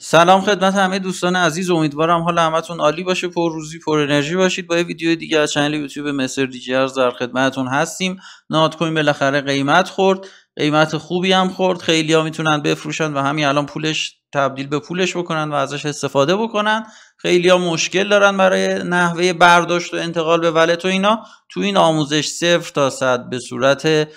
سلام خدمت همه دوستان عزیز امیدوارم حال همتون عالی باشه پر روزی پر انرژی باشید با یه ویدیو دیگه از چنل یوتیوب مستر دیجرز در خدمتتون هستیم نات کوین بالاخره قیمت خورد قیمت خوبی هم خورد خیلی ها میتونن بفروشن و همین الان پولش تبدیل به پولش بکنن و ازش استفاده بکنن خیلی ها مشکل دارن برای نحوه برداشت و انتقال به ولت و اینا تو این آموزش صفر تا صد به صورت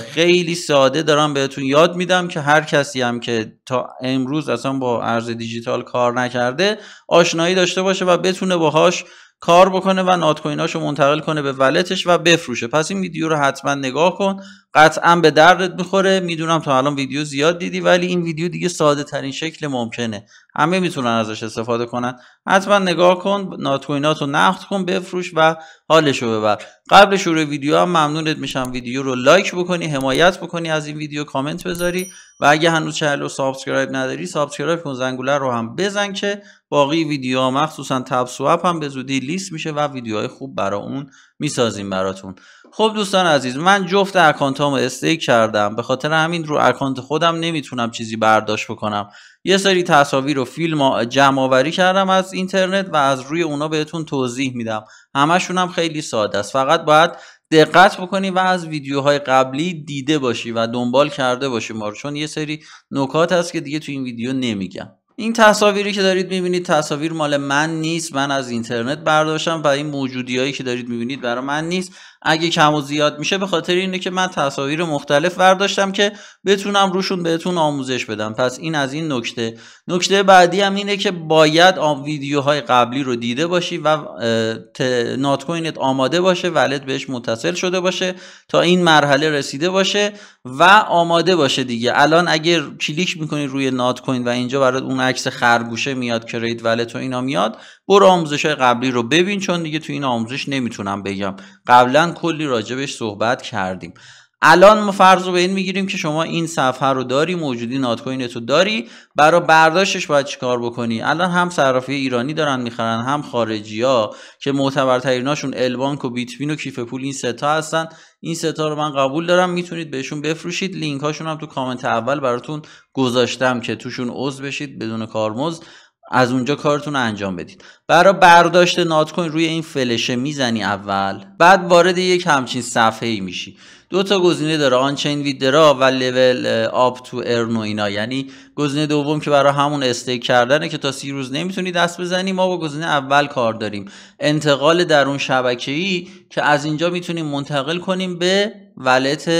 خیلی ساده دارم بهتون یاد میدم که هر کسی هم که تا امروز اصلا با ارز دیجیتال کار نکرده آشنایی داشته باشه و بتونه باهاش کار بکنه و نات رو منتقل کنه به ولتش و بفروشه پس این ویدیو رو حتما نگاه کن قطعا به دردت میخوره میدونم تا الان ویدیو زیاد دیدی ولی این ویدیو دیگه ساده ترین شکل ممکنه همه میتونن ازش استفاده کنن حتما نگاه کن ناتکویناتو رو نقد کن بفروش و حالش رو ببر قبل شروع ویدیو هم ممنونت میشم ویدیو رو لایک بکنی حمایت بکنی از این ویدیو کامنت بذاری و اگه هنوز چنل رو سابسکرایب نداری سابسکرایب کن زنگوله رو هم بزن که باقی ویدیوها مخصوصا تب سواب هم به زودی لیست میشه و ویدیوهای خوب برا اون میسازیم براتون خب دوستان عزیز من جفت هامو استیک کردم به خاطر همین رو اکانت خودم نمیتونم چیزی برداشت بکنم یه سری تصاویر و فیلم جمع آوری کردم از اینترنت و از روی اونا بهتون توضیح میدم همشون هم خیلی ساده است فقط باید دقت بکنی و از ویدیوهای قبلی دیده باشی و دنبال کرده باشی ما چون یه سری نکات هست که دیگه تو این ویدیو نمیگم این تصاویری که دارید میبینید تصاویر مال من نیست من از اینترنت برداشتم و این موجودیایی که دارید میبینید برای من نیست اگه کم و زیاد میشه به خاطر اینه که من تصاویر مختلف برداشتم که بتونم روشون بهتون آموزش بدم پس این از این نکته نکته بعدی هم اینه که باید ویدیوهای قبلی رو دیده باشی و ناتکوینت آماده باشه ولت بهش متصل شده باشه تا این مرحله رسیده باشه و آماده باشه دیگه الان اگر کلیک میکنی روی نات کوین و اینجا برات اون عکس خرگوشه میاد کرید ولت و اینا میاد برو آموزش های قبلی رو ببین چون دیگه تو این آموزش نمیتونم بگم قبلا کلی راجبش صحبت کردیم الان ما فرض رو به این میگیریم که شما این صفحه رو داری موجودی ناتکوین تو داری برای برداشتش باید چیکار بکنی الان هم صرافی ایرانی دارن میخرن هم خارجی ها که معتبرتریناشون البانک و بیتوین و کیف پول این ستا هستن این ستا رو من قبول دارم میتونید بهشون بفروشید لینک هاشون هم تو کامنت اول براتون گذاشتم که توشون عضو بشید بدون کارمز از اونجا کارتون انجام بدید برای برداشت نات کوین روی این فلشه میزنی اول بعد وارد یک همچین صفحه ای میشی دو تا گزینه داره آن چین ویدرا و لول آپ تو ارن و اینا یعنی گزینه دوم که برای همون استیک کردنه که تا سی روز نمیتونی دست بزنی ما با گزینه اول کار داریم انتقال در اون شبکه ای که از اینجا میتونیم منتقل کنیم به ولت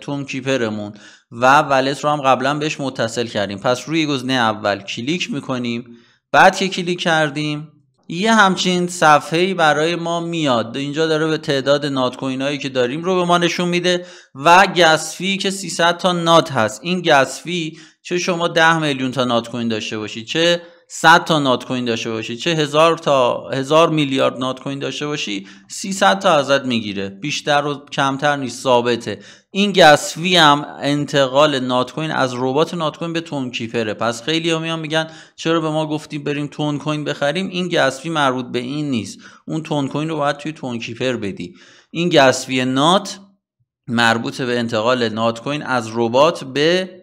توم کیپرمون و ولت رو هم قبلا بهش متصل کردیم پس روی گزینه اول کلیک میکنیم بعد که کلیک کردیم یه همچین صفحه برای ما میاد اینجا داره به تعداد نات کوین هایی که داریم رو به ما نشون میده و گسفی که 300 تا نات هست این گسفی چه شما 10 میلیون تا نات کوین داشته باشید چه 100 تا نات کوین داشته باشی چه هزار تا هزار میلیارد نات کوین داشته باشی 300 تا ازت میگیره بیشتر و کمتر نیست ثابته این گسفی هم انتقال نات کوین از ربات نات کوین به تون کیفره. پس خیلی هم میگن چرا به ما گفتی بریم تون کوین بخریم این گسفی مربوط به این نیست اون تون کوین رو باید توی تون کیپر بدی این گسفی نات مربوط به انتقال نات کوین از ربات به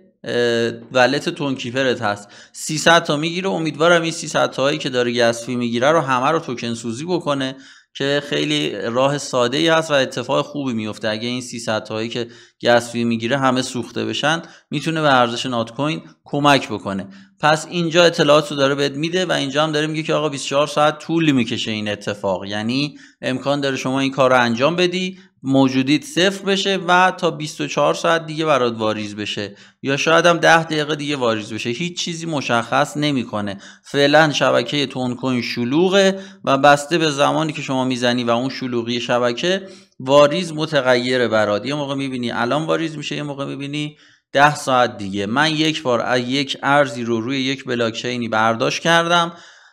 ولت تونکیپرت هست 300 تا میگیره امیدوارم این 300 هایی که داره گسفی میگیره رو همه رو توکن سوزی بکنه که خیلی راه ساده ای هست و اتفاق خوبی میفته اگه این 300 هایی که گسفی میگیره همه سوخته بشن میتونه به ارزش نات کوین کمک بکنه پس اینجا اطلاعات رو داره بهت میده و اینجا هم داره میگه که آقا 24 ساعت طول میکشه این اتفاق یعنی امکان داره شما این کار رو انجام بدی موجودیت صفر بشه و تا 24 ساعت دیگه برات واریز بشه یا شاید هم 10 دقیقه دیگه واریز بشه هیچ چیزی مشخص نمیکنه فعلا شبکه تون کوین شلوغه و بسته به زمانی که شما میزنی و اون شلوغی شبکه واریز متغیره برات یه موقع میبینی الان واریز میشه یه موقع میبینی 10 ساعت دیگه من یک بار یک ارزی رو روی یک بلاکچینی برداشت کردم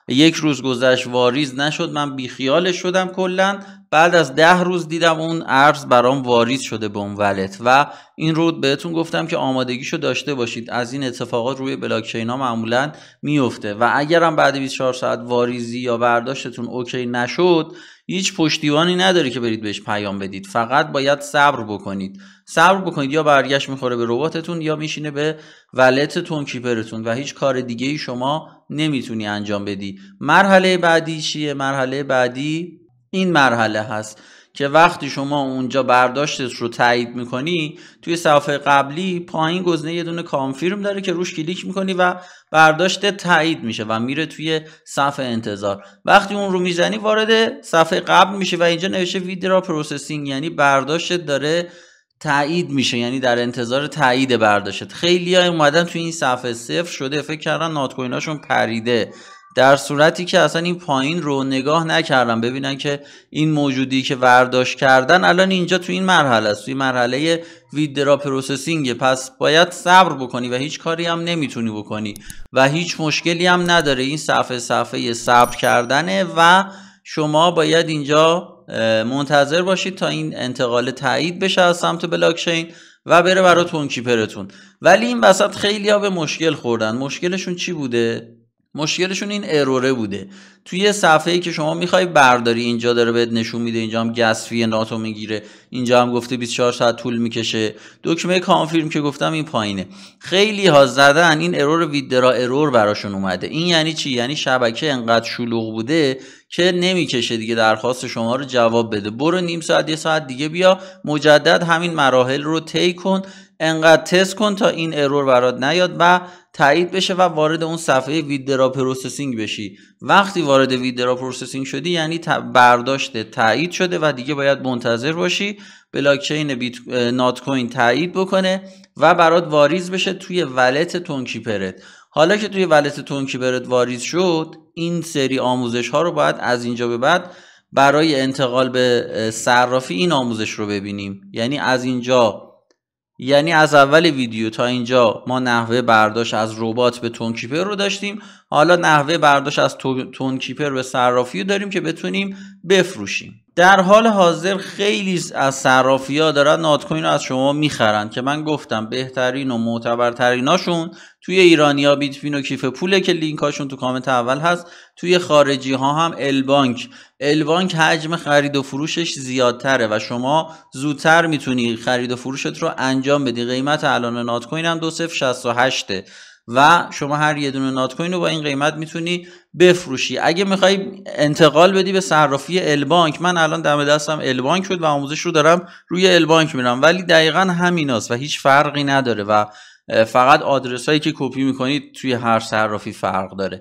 یک روز گذشت واریز نشد من بیخیالش شدم کلا بعد از ده روز دیدم اون ارز برام واریز شده به اون ولت و این رو بهتون گفتم که آمادگیشو داشته باشید از این اتفاقات روی بلاکچین ها معمولا میفته و اگرم بعد 24 ساعت واریزی یا برداشتتون اوکی نشد هیچ پشتیبانی نداری که برید بهش پیام بدید فقط باید صبر بکنید صبر بکنید یا برگشت میخوره به رباتتون یا میشینه به ولتتون کیپرتون و هیچ کار دیگه ای شما نمیتونی انجام بدی مرحله بعدی چیه مرحله بعدی این مرحله هست که وقتی شما اونجا برداشتت رو تایید میکنی توی صفحه قبلی پایین گزینه یه دونه کانفیرم داره که روش کلیک میکنی و برداشت تایید میشه و میره توی صفحه انتظار وقتی اون رو میزنی وارد صفحه قبل میشه و اینجا نوشته ویدرا پروسسینگ یعنی برداشتت داره تایید میشه یعنی در انتظار تایید برداشت خیلی های اومدن توی این صفحه صفر شده فکر کردن نات پریده در صورتی که اصلا این پایین رو نگاه نکردم ببینن که این موجودی که ورداشت کردن الان اینجا تو این مرحله است توی مرحله ویدرا پروسسینگ پس باید صبر بکنی و هیچ کاری هم نمیتونی بکنی و هیچ مشکلی هم نداره این صفحه صفحه صبر کردنه و شما باید اینجا منتظر باشید تا این انتقال تایید بشه از سمت بلاکچین و بره براتون کیپرتون ولی این وسط خیلی به مشکل خوردن مشکلشون چی بوده مشکلشون این اروره بوده توی صفحه ای که شما میخوای برداری اینجا داره بهت نشون میده اینجا هم گسفی ناتو میگیره اینجا هم گفته 24 ساعت طول میکشه دکمه کانفیرم که گفتم این پایینه خیلی ها زدن این ارور ویدرا ارور براشون اومده این یعنی چی یعنی شبکه انقدر شلوغ بوده که نمیکشه دیگه درخواست شما رو جواب بده برو نیم ساعت یه ساعت دیگه بیا مجدد همین مراحل رو طی کن انقدر تست کن تا این ارور برات نیاد و تایید بشه و وارد اون صفحه ویدرا پروسسینگ بشی وقتی وارد ویدرا پروسسینگ شدی یعنی برداشت تایید شده و دیگه باید منتظر باشی بلاکچین بیت... نات کوین تایید بکنه و برات واریز بشه توی ولت تونکیپرت حالا که توی ولت تونکیپرت واریز شد این سری آموزش ها رو باید از اینجا به بعد برای انتقال به صرافی این آموزش رو ببینیم یعنی از اینجا یعنی از اول ویدیو تا اینجا ما نحوه برداشت از ربات به تونکیپر رو داشتیم حالا نحوه برداشت از تونکیپر به صرافی رو داریم که بتونیم بفروشیم در حال حاضر خیلی از صرافی ها دارن نات کوین رو از شما میخرن که من گفتم بهترین و معتبرتریناشون توی ایرانیا بیت و کیف پوله که لینکاشون تو کامنت اول هست توی خارجی ها هم البانک البانک حجم خرید و فروشش زیادتره و شما زودتر میتونی خرید و فروشت رو انجام بدی قیمت الان نات کوین هم 2068 و شما هر یه دونه نات کوین رو با این قیمت میتونی بفروشی اگه میخوای انتقال بدی به صرافی البانک من الان دم دستم البانک شد و آموزش رو دارم روی البانک میرم ولی دقیقا همیناست و هیچ فرقی نداره و فقط آدرس هایی که کپی میکنید توی هر صرافی فرق داره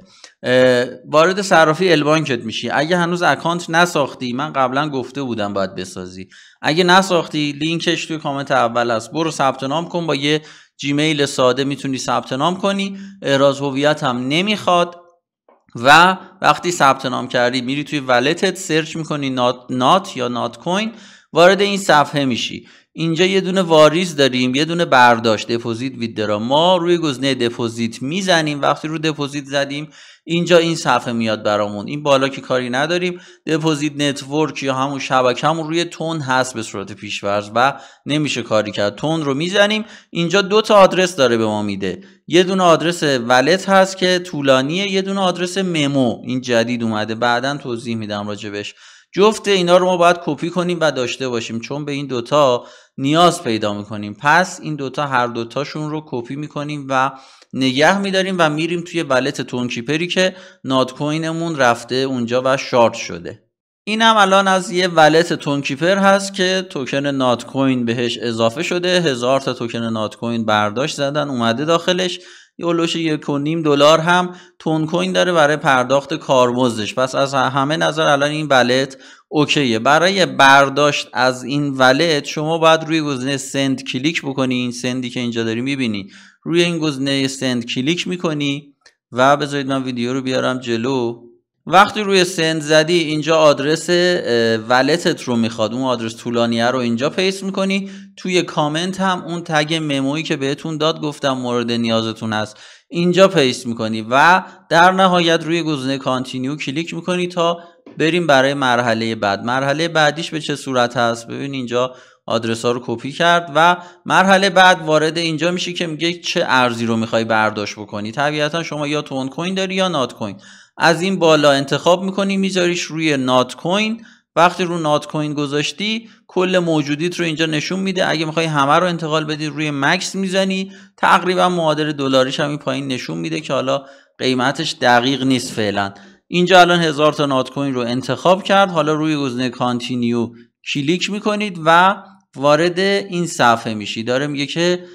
وارد صرافی البانکت میشی اگه هنوز اکانت نساختی من قبلا گفته بودم باید بسازی اگه نساختی لینکش توی کامنت اول است برو ثبت نام کن با یه جیمیل ساده میتونی ثبت نام کنی اعراض هویت هم نمیخواد و وقتی ثبت نام کردی میری توی ولتت سرچ میکنی نات یا نات کوین وارد این صفحه میشی اینجا یه دونه واریز داریم یه دونه برداشت دپوزیت ویدرا ما روی گزینه دپوزیت میزنیم وقتی رو دپوزیت زدیم اینجا این صفحه میاد برامون این بالا که کاری نداریم دپوزیت نتورک یا همون شبکه همون روی تون هست به صورت پیشورز و نمیشه کاری کرد تون رو میزنیم اینجا دو تا آدرس داره به ما میده یه دونه آدرس ولت هست که طولانیه یه دونه آدرس ممو این جدید اومده بعدا توضیح میدم راجبش جفت اینا رو ما باید کپی کنیم و داشته باشیم چون به این دوتا نیاز پیدا میکنیم پس این دوتا هر دوتاشون رو کپی میکنیم و نگه میداریم و میریم توی ولت تونکیپری که کوینمون رفته اونجا و شارت شده این هم الان از یه ولت تونکیپر هست که توکن ناتکوین بهش اضافه شده هزار تا توکن ناتکوین برداشت زدن اومده داخلش یه هلوش یک و نیم دلار هم تون کوین داره برای پرداخت کارمزدش پس از همه نظر الان این ولت اوکیه برای برداشت از این ولت شما باید روی گزینه سند کلیک بکنی این سندی که اینجا داری میبینی روی این گزینه سند کلیک میکنی و بذارید من ویدیو رو بیارم جلو وقتی روی سند زدی اینجا آدرس ولتت رو میخواد اون آدرس طولانیه رو اینجا پیس میکنی توی کامنت هم اون تگ مموی که بهتون داد گفتم مورد نیازتون هست اینجا پیس میکنی و در نهایت روی گزینه کانتینیو کلیک میکنی تا بریم برای مرحله بعد مرحله بعدیش به چه صورت هست ببین اینجا آدرس ها رو کپی کرد و مرحله بعد وارد اینجا میشی که میگه چه ارزی رو میخوای برداشت بکنی طبیعتا شما یا تون کوین داری یا نات کوین از این بالا انتخاب میکنی میذاریش روی نات کوین وقتی رو نات کوین گذاشتی کل موجودیت رو اینجا نشون میده اگه میخوای همه رو انتقال بدی روی مکس میزنی تقریبا معادل دلاریش هم این پایین نشون میده که حالا قیمتش دقیق نیست فعلا اینجا الان هزار تا نات کوین رو انتخاب کرد حالا روی گزینه کانتینیو کلیک میکنید و وارد این صفحه میشی داره میگه که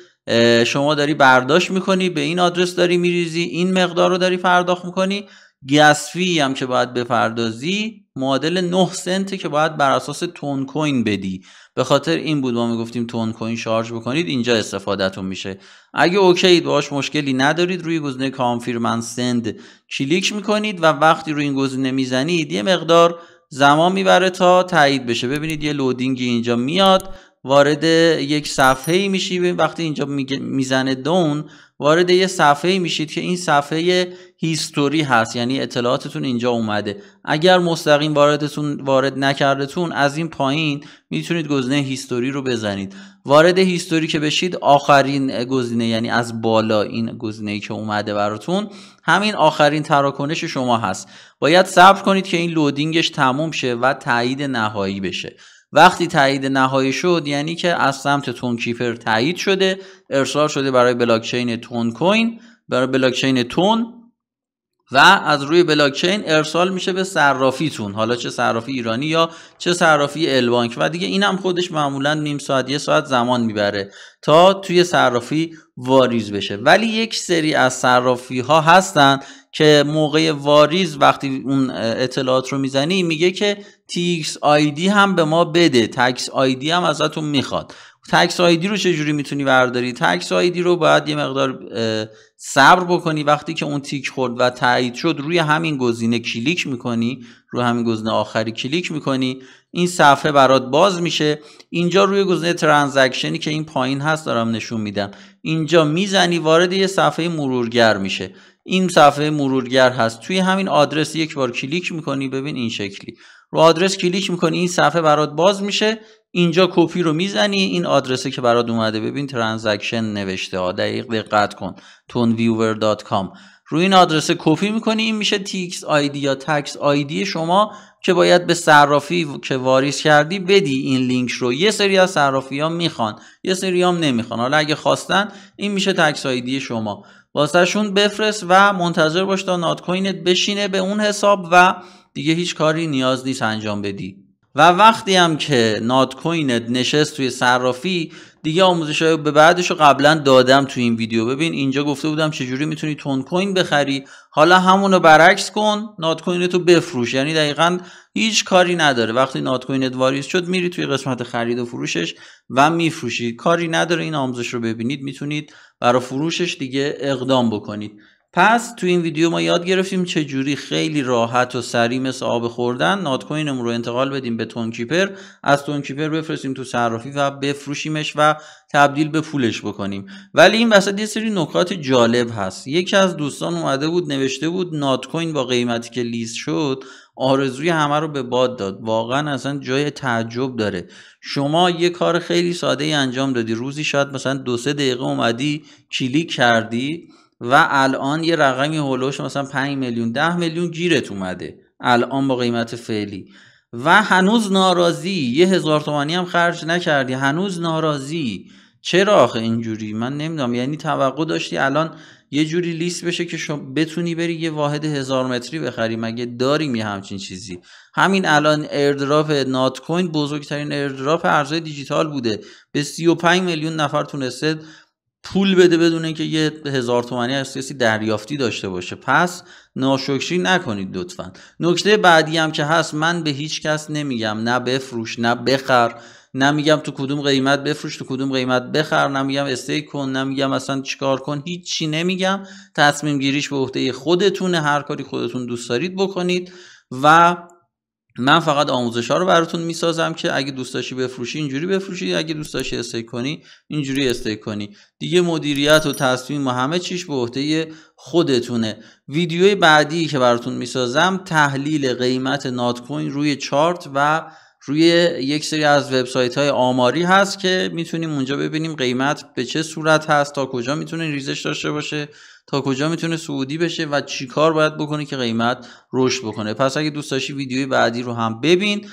شما داری برداشت میکنی به این آدرس داری میریزی این مقدار رو داری پرداخت میکنی گسفی هم که باید بپردازی معادل 9 سنته که باید بر اساس تون کوین بدی به خاطر این بود ما میگفتیم تون کوین شارژ بکنید اینجا استفادهتون میشه اگه اوکیید باش مشکلی ندارید روی گزینه کانفیرمن سند کلیک میکنید و وقتی روی این گزینه میزنید یه مقدار زمان میبره تا تایید بشه ببینید یه لودینگی اینجا میاد وارد یک صفحه ای میشی وقتی اینجا میزنه دون وارد یه صفحه ای میشید که این صفحه هیستوری هست یعنی اطلاعاتتون اینجا اومده اگر مستقیم واردتون وارد نکردتون از این پایین میتونید گزینه هیستوری رو بزنید وارد هیستوری که بشید آخرین گزینه یعنی از بالا این گزینه که اومده براتون همین آخرین تراکنش شما هست باید صبر کنید که این لودینگش تموم شه و تایید نهایی بشه وقتی تایید نهایی شد یعنی که از سمت تون کیپر تایید شده ارسال شده برای بلاکچین تون کوین برای بلاکچین تون و از روی بلاکچین ارسال میشه به تون حالا چه صرافی ایرانی یا چه صرافی البانک و دیگه اینم خودش معمولا نیم ساعت یه ساعت زمان میبره تا توی صرافی واریز بشه ولی یک سری از صرافی ها هستن که موقع واریز وقتی اون اطلاعات رو میزنی میگه که تیکس آیدی هم به ما بده تکس آیدی هم ازتون میخواد تکس آیدی رو چجوری میتونی برداری تکس آیدی رو باید یه مقدار صبر بکنی وقتی که اون تیک خورد و تایید شد روی همین گزینه کلیک میکنی روی همین گزینه آخری کلیک میکنی این صفحه برات باز میشه اینجا روی گزینه ترانزکشنی که این پایین هست دارم نشون میدم اینجا میزنی وارد یه صفحه مرورگر میشه این صفحه مرورگر هست توی همین آدرس یک بار کلیک میکنی ببین این شکلی رو آدرس کلیک میکنی این صفحه برات باز میشه اینجا کپی رو میزنی این آدرسه که برات اومده ببین ترانزکشن نوشته ها دقیق دقت کن کام روی این آدرسه کپی میکنی این میشه تیکس آیدی یا تکس آیدی شما که باید به صرافی که واریز کردی بدی این لینک رو یه سری از صرافی ها میخوان یه سری هم نمیخوان حالا اگه خواستن این میشه تکس آیدی شما واسهشون بفرست و منتظر باش تا نات کوینت بشینه به اون حساب و دیگه هیچ کاری نیاز نیست انجام بدی و وقتی هم که نات کوینت نشست توی صرافی دیگه آموزش های به بعدش رو قبلا دادم توی این ویدیو ببین اینجا گفته بودم چجوری میتونی تون کوین بخری حالا همون رو برعکس کن نات کوینت رو بفروش یعنی دقیقا هیچ کاری نداره وقتی نات کوینت واریز شد میری توی قسمت خرید و فروشش و میفروشی کاری نداره این آموزش رو ببینید میتونید برای فروشش دیگه اقدام بکنید پس تو این ویدیو ما یاد گرفتیم چجوری خیلی راحت و سریع مثل آب خوردن نات کوینمون رو انتقال بدیم به تونکیپر کیپر از تونکیپر کیپر بفرستیم تو صرافی و بفروشیمش و تبدیل به پولش بکنیم ولی این وسط یه سری نکات جالب هست یکی از دوستان اومده بود نوشته بود نات کوین با قیمتی که لیست شد آرزوی همه رو به باد داد واقعا اصلا جای تعجب داره شما یه کار خیلی ساده ای انجام دادی روزی شاید مثلا دو سه دقیقه اومدی کلیک کردی و الان یه رقمی هولوش مثلا 5 میلیون 10 میلیون گیرت اومده الان با قیمت فعلی و هنوز ناراضی یه هزار تومانی هم خرج نکردی هنوز ناراضی چرا آخه اینجوری من نمیدونم یعنی توقع داشتی الان یه جوری لیست بشه که شما بتونی بری یه واحد هزار متری بخری مگه داریم یه همچین چیزی همین الان ایردراپ نات کوین بزرگترین ایردراپ ارزهای دیجیتال بوده به 35 میلیون نفر تونسته پول بده بدون اینکه یه هزار تومانی از دریافتی داشته باشه پس ناشکری نکنید لطفا نکته بعدی هم که هست من به هیچ کس نمیگم نه بفروش نه بخر نمیگم تو کدوم قیمت بفروش تو کدوم قیمت بخر نمیگم استیک کن نمیگم اصلا چیکار کن هیچی نمیگم تصمیم گیریش به عهده خودتونه هر کاری خودتون دوست دارید بکنید و من فقط آموزش ها رو براتون میسازم که اگه دوست داشتی بفروشی اینجوری بفروشی اگه دوست داشتی استیک کنی اینجوری استیک کنی دیگه مدیریت و تصمیم و همه چیش به عهده خودتونه ویدیوی بعدی که براتون میسازم تحلیل قیمت نات کوین روی چارت و روی یک سری از وبسایت های آماری هست که میتونیم اونجا ببینیم قیمت به چه صورت هست تا کجا میتونه ریزش داشته باشه تا کجا میتونه سعودی بشه و چیکار باید بکنه که قیمت رشد بکنه پس اگه دوست داشتی ویدیوی بعدی رو هم ببین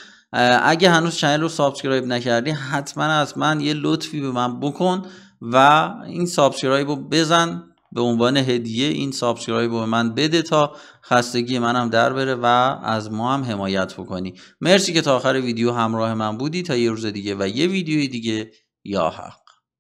اگه هنوز چنل رو سابسکرایب نکردی حتما از من یه لطفی به من بکن و این سابسکرایب رو بزن به عنوان هدیه این سابسکرایب رو به من بده تا خستگی منم در بره و از ما هم حمایت بکنی مرسی که تا آخر ویدیو همراه من بودی تا یه روز دیگه و یه ویدیوی دیگه یا حق